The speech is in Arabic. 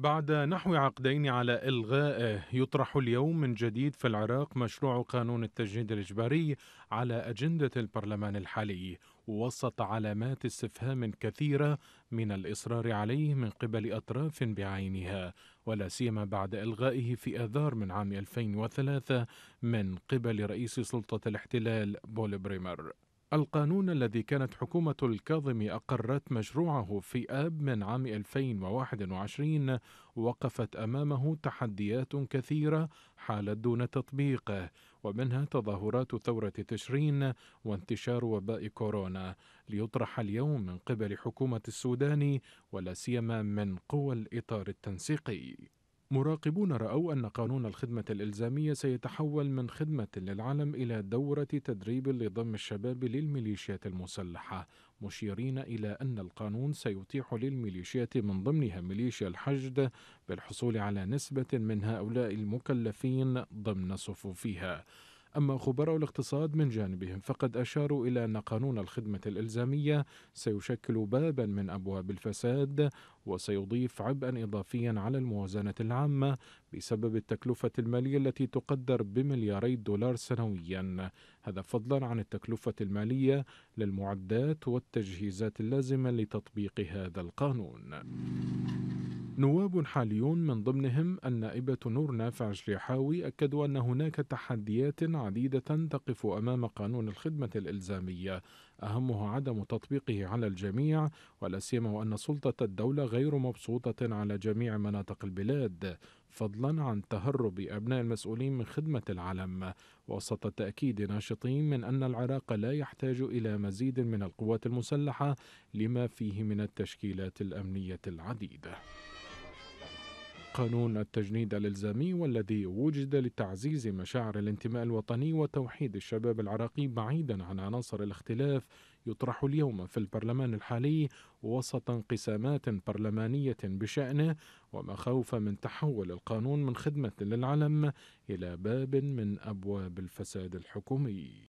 بعد نحو عقدين على إلغائه يطرح اليوم من جديد في العراق مشروع قانون التجنيد الإجباري على أجندة البرلمان الحالي وسط علامات استفهام كثيرة من الإصرار عليه من قبل أطراف بعينها ولا سيما بعد إلغائه في آذار من عام 2003 من قبل رئيس سلطة الاحتلال بول بريمر القانون الذي كانت حكومة الكاظم أقرت مشروعه في آب من عام 2021 وقفت أمامه تحديات كثيرة حالت دون تطبيقه ومنها تظاهرات ثورة تشرين وانتشار وباء كورونا ليطرح اليوم من قبل حكومة السودان ولا سيما من قوى الإطار التنسيقي مراقبون رأوا أن قانون الخدمة الإلزامية سيتحول من خدمة للعلم إلى دورة تدريب لضم الشباب للميليشيات المسلحة مشيرين إلى أن القانون سيتيح للميليشيات من ضمنها ميليشيا الحشد بالحصول على نسبة من هؤلاء المكلفين ضمن صفوفها أما خبراء الاقتصاد من جانبهم فقد أشاروا إلى أن قانون الخدمة الإلزامية سيشكل بابا من أبواب الفساد وسيضيف عبئا إضافيا على الموازنة العامة بسبب التكلفة المالية التي تقدر بملياري دولار سنويا هذا فضلا عن التكلفة المالية للمعدات والتجهيزات اللازمة لتطبيق هذا القانون نواب حاليون من ضمنهم النائبة نور نافع شريحاوي أكدوا أن هناك تحديات عديدة تقف أمام قانون الخدمة الإلزامية أهمها عدم تطبيقه على الجميع ولا سيما وأن سلطة الدولة غير مبسوطة على جميع مناطق البلاد فضلا عن تهرب أبناء المسؤولين من خدمة العلم وسط تأكيد ناشطين من أن العراق لا يحتاج إلى مزيد من القوات المسلحة لما فيه من التشكيلات الأمنية العديدة قانون التجنيد الالزامي والذي وجد لتعزيز مشاعر الانتماء الوطني وتوحيد الشباب العراقي بعيدا عن عناصر الاختلاف يطرح اليوم في البرلمان الحالي وسط انقسامات برلمانيه بشانه ومخاوف من تحول القانون من خدمه للعلم الى باب من ابواب الفساد الحكومي